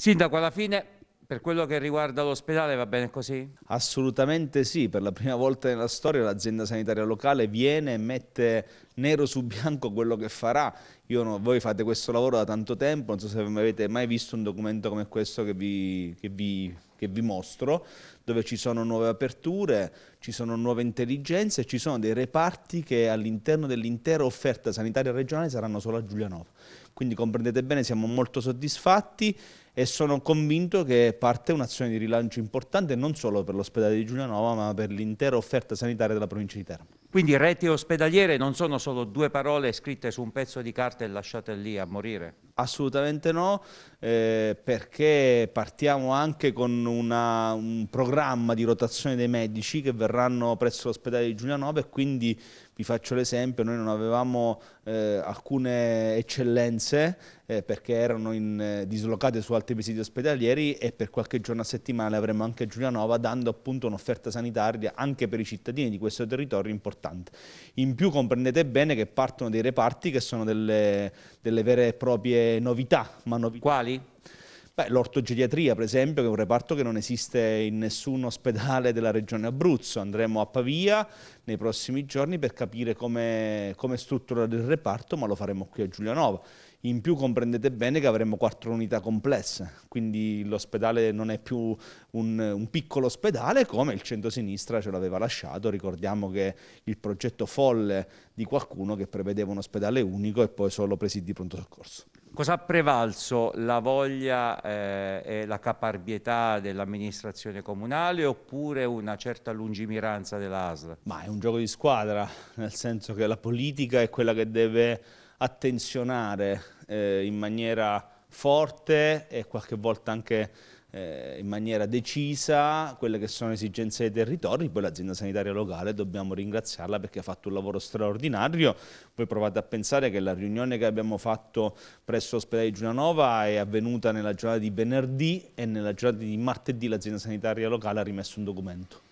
Sindaco, alla fine per quello che riguarda l'ospedale va bene così? Assolutamente sì, per la prima volta nella storia l'azienda sanitaria locale viene e mette nero su bianco quello che farà. No, voi fate questo lavoro da tanto tempo, non so se avete mai visto un documento come questo che vi, che vi che vi mostro, dove ci sono nuove aperture, ci sono nuove intelligenze, ci sono dei reparti che all'interno dell'intera offerta sanitaria regionale saranno solo a Giulianova. Quindi comprendete bene, siamo molto soddisfatti e sono convinto che parte un'azione di rilancio importante non solo per l'ospedale di Giulianova ma per l'intera offerta sanitaria della provincia di Teramo. Quindi reti ospedaliere non sono solo due parole scritte su un pezzo di carta e lasciate lì a morire? Assolutamente no, eh, perché partiamo anche con una, un programma di rotazione dei medici che verranno presso l'ospedale di Giulianova e quindi vi faccio l'esempio, noi non avevamo eh, alcune eccellenze eh, perché erano in, eh, dislocate su altri presidi ospedalieri e per qualche giorno a settimana avremo anche Giulianova dando appunto un'offerta sanitaria anche per i cittadini di questo territorio importante. In più comprendete bene che partono dei reparti che sono delle, delle vere e proprie tante novità. novità. Quali? l'ortogeriatria, per esempio, che è un reparto che non esiste in nessun ospedale della regione Abruzzo. Andremo a Pavia nei prossimi giorni per capire come, come strutturare il reparto, ma lo faremo qui a Giulianova. In più comprendete bene che avremo quattro unità complesse, quindi l'ospedale non è più un, un, piccolo ospedale come il centro-sinistra ce l'aveva lasciato. Ricordiamo che il progetto folle di qualcuno che prevedeva un ospedale unico e poi solo presidi di pronto soccorso. Cosa ha prevalso? La voglia eh, e la caparbietà dell'amministrazione comunale oppure una certa lungimiranza dell'ASL? Ma è un gioco di squadra, nel senso che la politica è quella che deve attenzionare eh, in maniera forte e qualche volta anche eh, in maniera decisa quelle che sono esigenze dei territori, poi l'azienda sanitaria locale dobbiamo ringraziarla perché ha fatto un lavoro straordinario, voi provate a pensare che la riunione che abbiamo fatto presso l'ospedale di Giunanova è avvenuta nella giornata di venerdì e nella giornata di martedì l'azienda sanitaria locale ha rimesso un documento.